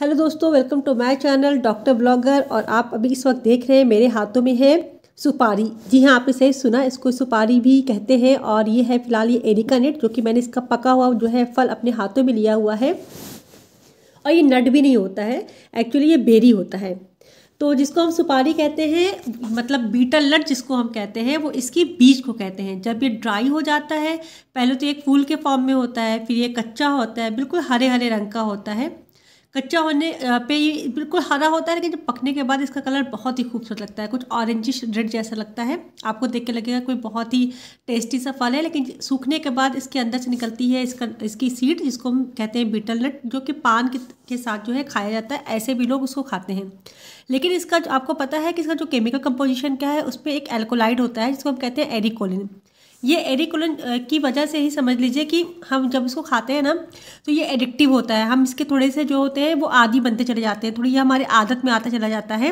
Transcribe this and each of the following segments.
hello दोस्तों welcome to my channel doctor blogger और आप अभी इस वक्त देख रहे हैं मेरे हाथों में है सुपारी जी हाँ आपने सही सुना इसको सुपारी भी कहते हैं और ये है फिलहाल ये एरिका नेट जो कि मैंने इसका पका हुआ जो है फल अपने हाथों में लिया हुआ है और ये नट भी नहीं होता है एक्चुअली ये बेरी होता है तो जिसको हम सुपारी कहते हैं मतलब बीटल नट जिसको हम कहते हैं वो इसकी बीज को कहते हैं जब ये ड्राई हो जाता है पहले तो एक फूल के फॉर्म में होता है फिर ये कच्चा होता है बिल्कुल हरे हरे रंग का होता है कच्चा होने पे ये बिल्कुल हरा होता है लेकिन जब पकने के बाद इसका कलर बहुत ही खूबसूरत लगता है कुछ ऑरेंजिश रेड जैसा लगता है आपको देख के लगेगा कोई बहुत ही टेस्टी सा फल है लेकिन सूखने के बाद इसके अंदर से निकलती है इसका इसकी सीड जिसको हम कहते हैं बीटल नट जो कि पान के, के साथ जो है खाया जाता है ऐसे भी लोग उसको खाते हैं लेकिन इसका आपको पता है कि इसका जो केमिकल कंपोजिशन क्या है उसमें एक एल्कोलाइड होता है जिसको हम कहते हैं एरिकोलिन ये एडिकुलन की वजह से ही समझ लीजिए कि हम जब इसको खाते हैं ना तो ये एडिक्टिव होता है हम इसके थोड़े से जो होते हैं वो आदि बनते चले जाते हैं थोड़ी ये हमारी आदत में आता चला जाता है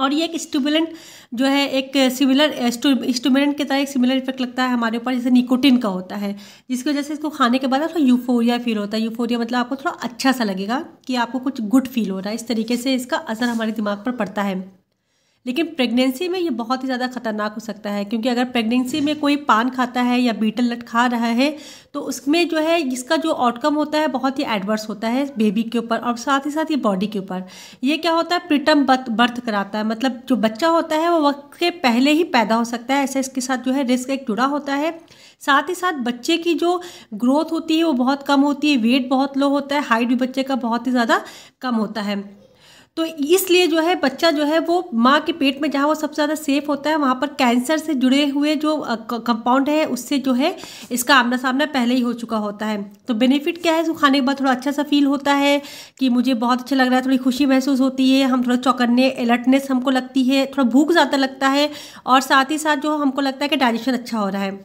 और ये एक स्टूबुलेंट जो है एक सिमिलर स्टूबुलेंट के तरह एक सिमिलर इफेक्ट लगता है हमारे ऊपर जैसे निकोटिन का होता है जिसकी वजह से इसको खाने के बाद थोड़ा यूफोरिया फील होता है यूफोरिया मतलब आपको थोड़ा अच्छा सा लगेगा कि आपको कुछ गुड फील हो रहा है इस तरीके से इसका असर हमारे दिमाग पर पड़ता है लेकिन प्रेगनेंसी में ये बहुत ही ज़्यादा खतरनाक हो सकता है क्योंकि अगर प्रेगनेंसी में कोई पान खाता है या बीटल नट खा रहा है तो उसमें जो है इसका जो आउटकम होता है बहुत ही एडवर्स होता है बेबी के ऊपर और साथ ही साथ ये बॉडी के ऊपर ये क्या होता है प्रिटम बर्थ बर्थ कराता है मतलब जो बच्चा होता है वो वक्त के पहले ही पैदा हो सकता है ऐसा इसके साथ जो है रिस्क एक जुड़ा होता है साथ ही साथ बच्चे की जो ग्रोथ होती है वो बहुत कम होती है वेट बहुत लो होता है हाइट भी बच्चे का बहुत ही ज़्यादा कम होता है तो इसलिए जो है बच्चा जो है वो माँ के पेट में जहाँ वो सबसे ज़्यादा सेफ होता है वहाँ पर कैंसर से जुड़े हुए जो कंपाउंड है उससे जो है इसका आमना सामना पहले ही हो चुका होता है तो बेनिफिट क्या है इसको खाने के बाद थोड़ा अच्छा सा फील होता है कि मुझे बहुत अच्छा लग रहा है थोड़ी खुशी महसूस होती है हम थोड़ा चौकन्ने अलर्टनेस हमको लगती है थोड़ा भूख ज़्यादा लगता है और साथ ही साथ जो हमको लगता है कि डाइजेशन अच्छा हो रहा है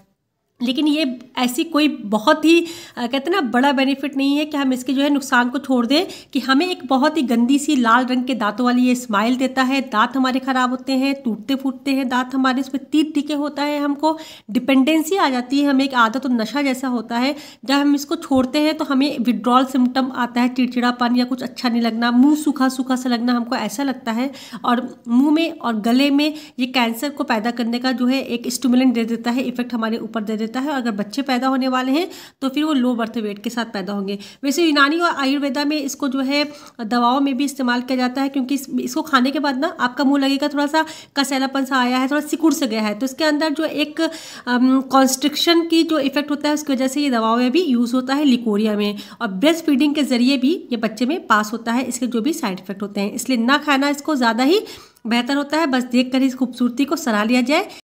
लेकिन ये ऐसी कोई बहुत ही कहते ना बड़ा बेनिफिट नहीं है कि हम इसके जो है नुकसान को छोड़ दें कि हमें एक बहुत ही गंदी सी लाल रंग के दांतों वाली ये स्माइल देता है दांत हमारे ख़राब होते हैं टूटते फूटते हैं दांत हमारे उसमें तीत टीके होता है हमको डिपेंडेंसी आ जाती है हमें एक आदत और नशा जैसा होता है जब हम इसको छोड़ते हैं तो हमें विड्रॉल सिम्टम आता है चिड़चिड़ापन या कुछ अच्छा नहीं लगना मुँह सूखा सूखा सा लगना हमको ऐसा लगता है और मुँह में और गले में ये कैंसर को पैदा करने का जो है एक स्टूमुलेंट दे देता है इफेक्ट हमारे ऊपर दे देता मिलता है अगर बच्चे पैदा होने वाले हैं तो फिर वो लो बर्थ वेट के साथ पैदा होंगे वैसे यूनानी और आयुर्वेदा में इसको जो है दवाओं में भी इस्तेमाल किया जाता है क्योंकि इसको खाने के बाद ना आपका मुँह लगेगा थोड़ा सा कसैलापन सा आया है थोड़ा सिकुड़ से गया है तो इसके अंदर जो एक कॉन्स्ट्रिक्शन की जो इफेक्ट होता है उसकी वजह से ये दवाओं में भी यूज़ होता है लिकोरिया में और ब्रेस्ट फीडिंग के ज़रिए भी ये बच्चे में पास होता है इसके जो भी साइड इफेक्ट होते हैं इसलिए ना खाना इसको ज़्यादा ही बेहतर होता है बस देख कर इस खूबसूरती को सराह लिया जाए